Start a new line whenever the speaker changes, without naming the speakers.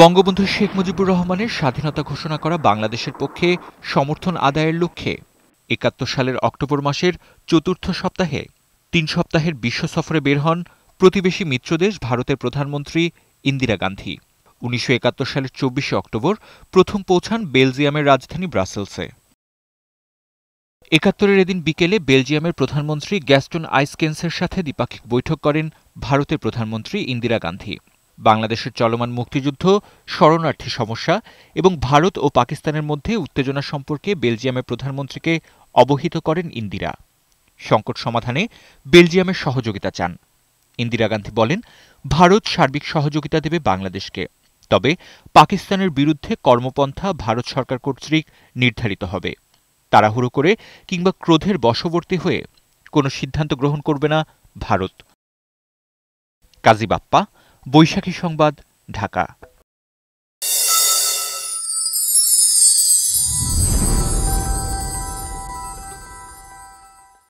বঙ্গবন্ধু শেখ মুজিবুর রহমানের স্বাধীনতা ঘোষণা করা বাংলাদেশের পক্ষে সমর্থন আদায়ের লক্ষ্যে একাত্তর সালের অক্টোবর মাসের চতুর্থ সপ্তাহে তিন সপ্তাহের বিশ্ব সফরে বের হন প্রতিবেশী মিত্রদেশ ভারতের প্রধানমন্ত্রী ইন্দিরা গান্ধী উনিশশো একাত্তর সালের চব্বিশে অক্টোবর প্রথম পৌঁছান বেলজিয়ামের রাজধানী ব্রাসেলসে একাত্তরের এদিন বিকেলে বেলজিয়ামের প্রধানমন্ত্রী গ্যাস্টন আইসকেন্সের সাথে দ্বিপাক্ষিক বৈঠক করেন ভারতের প্রধানমন্ত্রী ইন্দিরা গান্ধী বাংলাদেশের চলমান মুক্তিযুদ্ধ শরণার্থী সমস্যা এবং ভারত ও পাকিস্তানের মধ্যে উত্তেজনা সম্পর্কে বেলজিয়ামের প্রধানমন্ত্রীকে অবহিত করেন ইন্দিরা সংকট সমাধানে বেলজিয়ামের সহযোগিতা চান ইন্দিরা গান্ধী বলেন ভারত সার্বিক সহযোগিতা দেবে বাংলাদেশকে তবে পাকিস্তানের বিরুদ্ধে কর্মপন্থা ভারত সরকার কর্তৃক নির্ধারিত হবে তাড়াহুড়ো করে কিংবা ক্রোধের বশবর্তী হয়ে কোনো সিদ্ধান্ত গ্রহণ করবে না ভারত কাজী বাপ্পা বৈশাখী সংবাদ ঢাকা